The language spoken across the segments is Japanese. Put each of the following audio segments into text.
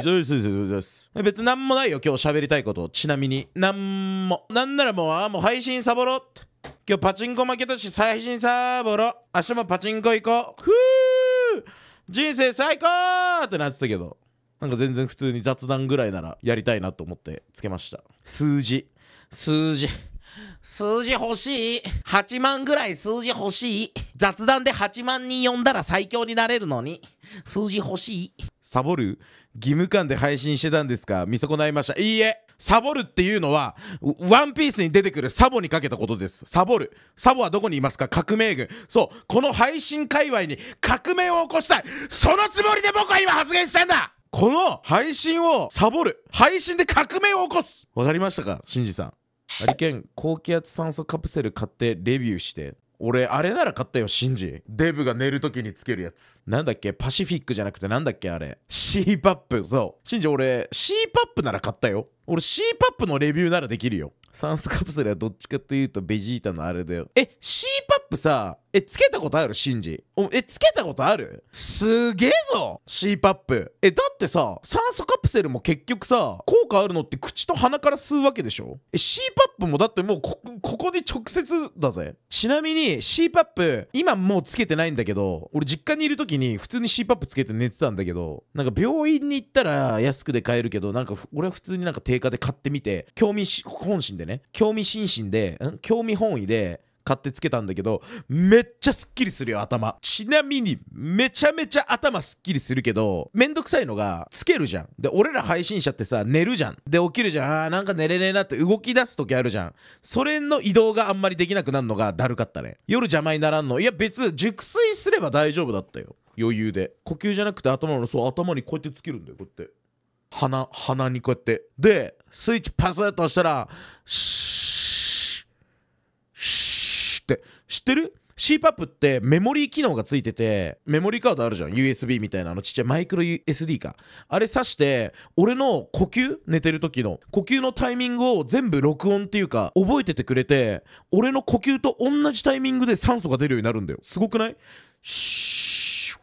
別に何もないよ今日喋りたいことちなみにんもなんならもうあもう配信サボろ今日パチンコ負けたし配信サボろ明日もパチンコ行こうふう人生最高ってなってたけどなんか全然普通に雑談ぐらいならやりたいなと思ってつけました数字数字数字欲しい8万ぐらい数字欲しい雑談で8万人呼んだら最強になれるのに数字欲しいサボる義務感で配信してたんですか見損ないましたいいえサボるっていうのはワンピースに出てくるサボにかけたことですサボるサボはどこにいますか革命軍そうこの配信界隈に革命を起こしたいそのつもりで僕は今発言したんだこの配信をサボる配信で革命を起こすわかりましたかしんじさんハリケン高気圧酸素カプセル買ってレビューして俺あれなら買ったよシンジデブが寝る時につけるやつなんだっけパシフィックじゃなくてなんだっけあれ C パップそうシンジ俺 C パップなら買ったよ俺 C パップのレビューならできるよ酸素カプセルはどっちかというとベジータのあれだよえ C プさえつけたことあるシンジえつけたことあるすげえぞ CPAP えだってさ酸素カプセルも結局さ効果あるのって口と鼻から吸うわけでしょえ CPAP もだってもうここに直接だぜちなみに CPAP 今もうつけてないんだけど俺実家にいる時に普通に CPAP つけて寝てたんだけどなんか病院に行ったら安くで買えるけどなんか俺は普通になんか定価で買ってみて興味本心でね興味津々で興味本位で買ってつけたんだけどめっちゃすっきりするよ頭ちなみにめちゃめちゃ頭すっきりするけどめんどくさいのがつけるじゃんで俺ら配信者ってさ寝るじゃんで起きるじゃんあーなんか寝れねえなって動き出す時あるじゃんそれの移動があんまりできなくなるのがだるかったね夜邪魔にならんのいや別熟睡すれば大丈夫だったよ余裕で呼吸じゃなくて頭のそう頭にこうやってつけるんだよこうやって鼻鼻にこうやってでスイッチパスッと押したらシって知ってる CPAP ってメモリー機能がついててメモリーカードあるじゃん USB みたいなのちっちゃいマイクロ SD かあれ挿して俺の呼吸寝てる時の呼吸のタイミングを全部録音っていうか覚えててくれて俺の呼吸と同じタイミングで酸素が出るようになるんだよすごくないシュッ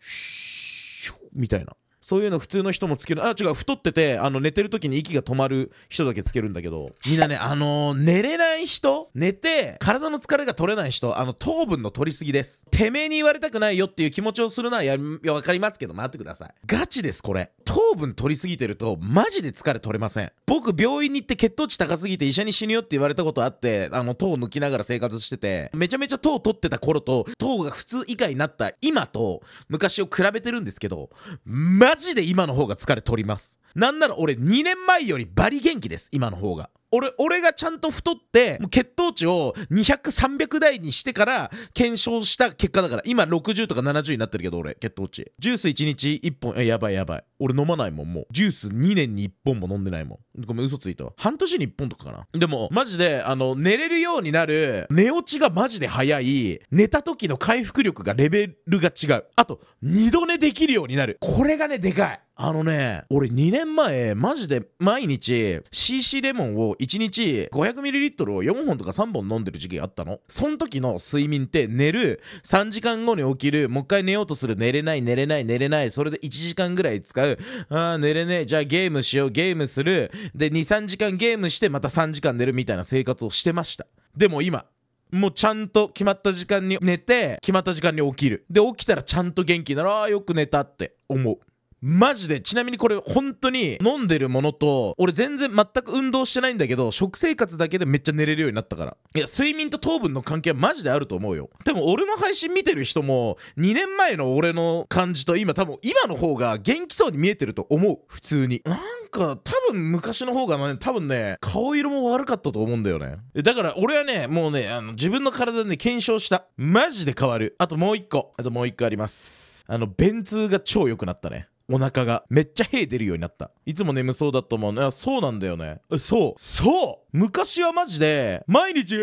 シュッみたいなそういうの普通の人もつけるあ違う太っててあの寝てる時に息が止まる人だけつけるんだけどみんなねあのー、寝れない人寝て体の疲れが取れない人あの糖分の取りすぎですてめえに言われたくないよっていう気持ちをするのはや分かりますけど待ってくださいガチですこれ糖分取りすぎてるとマジで疲れ取れません僕病院に行って血糖値高すぎて医者に死ぬよって言われたことあってあの糖抜きながら生活しててめちゃめちゃ糖取ってた頃と糖が普通以下になった今と昔を比べてるんですけどママジで今の方が疲れ取ります。なんなら俺2年前よりバリ元気です、今の方が。俺俺がちゃんと太って血糖値を200300台にしてから検証した結果だから今60とか70になってるけど俺血糖値ジュース1日1本えやばいやばい俺飲まないもんもうジュース2年に1本も飲んでないもんごめん嘘ついたわ半年に1本とかかなでもマジであの寝れるようになる寝落ちがマジで早い寝た時の回復力がレベルが違うあと2度寝できるようになるこれがねでかいあのね、俺2年前、マジで毎日 CC レモンを1日 500ml を4本とか3本飲んでる時期があったの。その時の睡眠って寝る、3時間後に起きる、もう一回寝ようとする、寝れない、寝れない、寝れない、それで1時間ぐらい使う。あー、寝れねえ、じゃあゲームしよう、ゲームする。で、2、3時間ゲームしてまた3時間寝るみたいな生活をしてました。でも今、もうちゃんと決まった時間に寝て決まった時間に起きるで起きたらちゃんと元気ならよく寝たって思うマジでちなみにこれ本当に飲んでるものと俺全然全く運動してないんだけど食生活だけでめっちゃ寝れるようになったからいや睡眠と糖分の関係はマジであると思うよでも俺の配信見てる人も2年前の俺の感じと今多分今の方が元気そうに見えてると思う普通になんか多分昔の方がね多分ね顔色も悪かったと思うんだよねだから俺はねもうねあの自分の体で、ね、検証したマジで変わるあともう一個あともう一個ありますあの便通が超良くなったねお腹がめっちゃ屁出るようになったいつも眠そうだと思うのやそうなんだよねそうそう昔はマジで毎日「えー、え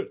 ー、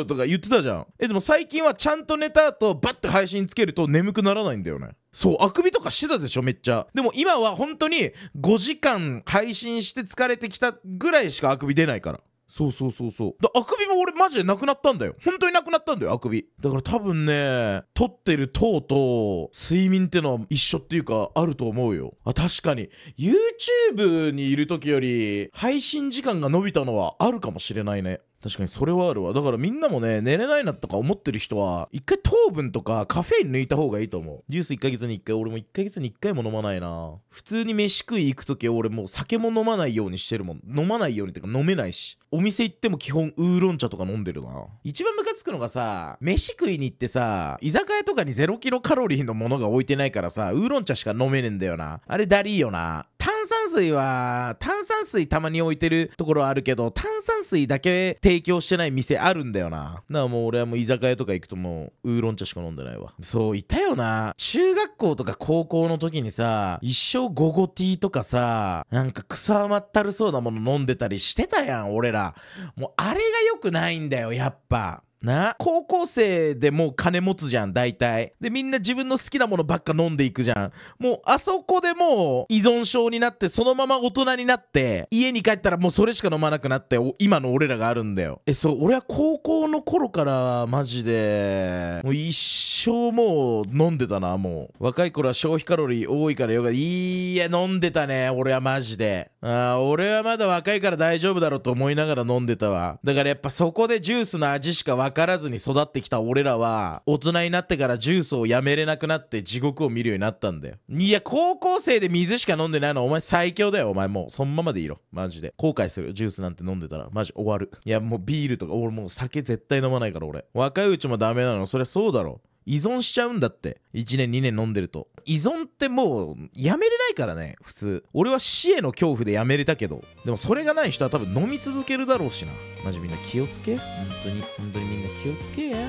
えー、とか言ってたじゃんえでも最近はちゃんと寝た後バッて配信つけると眠くならないんだよねそうあくびとかしてたでしょめっちゃでも今は本当に5時間配信して疲れてきたぐらいしかあくび出ないからそうそうそうそうだあくびも俺マジでなくなったんだよ本当になくなったんだよあくびだから多分ね取ってる糖と睡眠ってのは一緒っていうかあると思うよあ確かに YouTube にいる時より配信時間が伸びたのはあるかもしれないね確かにそれはあるわだからみんなもね寝れないなとか思ってる人は一回糖分とかカフェイン抜いた方がいいと思うジュース1ヶ月に1回俺も1ヶ月に1回も飲まないな普通に飯食い行く時俺もう酒も飲まないようにしてるもん飲まないようにってか飲めないしお店行っても基本ウーロン茶とか飲んでるな一番ムカつくのがさ飯食いに行ってさ居酒屋とかに0キロカロリーのものが置いてないからさウーロン茶しか飲めねえんだよなあれだりーよな酸水は炭酸水たまに置いてるところあるけど炭酸水だけ提供してない店あるんだよなだからもう俺はもう居酒屋とか行くともうウーロン茶しか飲んでないわそういたよな中学校とか高校の時にさ一生ゴゴティーとかさなんか草まったるそうなもの飲んでたりしてたやん俺らもうあれが良くないんだよやっぱな高校生でもう金持つじゃん大体でみんな自分の好きなものばっか飲んでいくじゃんもうあそこでもう依存症になってそのまま大人になって家に帰ったらもうそれしか飲まなくなって今の俺らがあるんだよえそう俺は高校の頃からマジでもう一生もう飲んでたなもう若い頃は消費カロリー多いからよがいいや飲んでたね俺はマジでああ俺はまだ若いから大丈夫だろうと思いながら飲んでたわだからやっぱそこでジュースの味しか分分からずに育ってきた俺らは大人になってからジュースをやめれなくなって地獄を見るようになったんだよいや高校生で水しか飲んでないのお前最強だよお前もうそのままでいいろマジで後悔するジュースなんて飲んでたらマジ終わるいやもうビールとか俺もう酒絶対飲まないから俺若いうちもダメなのそれそうだろ依存しちゃうんだって1年2年飲んでると依存ってもうやめれないからね普通俺は死への恐怖でやめれたけどでもそれがない人は多分飲み続けるだろうしなマジみんな気をつけ本当に本当にみんな気をつけや